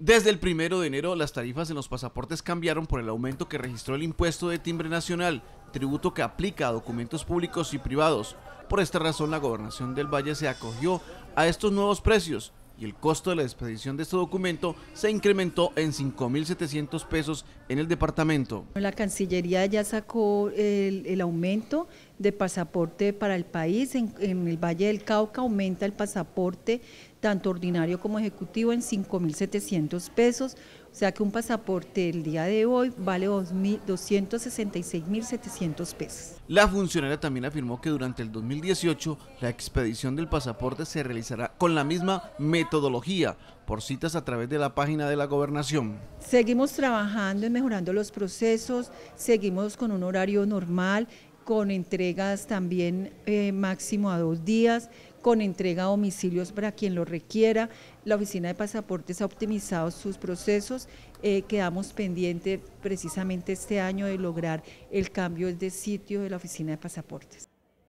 Desde el primero de enero, las tarifas en los pasaportes cambiaron por el aumento que registró el impuesto de timbre nacional, tributo que aplica a documentos públicos y privados. Por esta razón, la gobernación del Valle se acogió a estos nuevos precios y el costo de la expedición de este documento se incrementó en 5.700 pesos en el departamento. La Cancillería ya sacó el, el aumento de pasaporte para el país. En, el Valle del Cauca aumenta el pasaporte, tanto ordinario como ejecutivo, en 5.700 pesos. O sea que un pasaporte el día de hoy vale 266.700 pesos. La funcionaria también afirmó que durante el 2018 la expedición del pasaporte se realizará con la misma metodología, por citas a través de la página de la gobernación. Seguimos trabajando y mejorando los procesos, seguimos con un horario normal, con entregas también eh, máximo a dos días, con entrega a domicilios para quien lo requiera. La Oficina de Pasaportes ha optimizado sus procesos. Eh, quedamos pendientes precisamente este año de lograr el cambio de sitio de la Oficina de Pasaportes.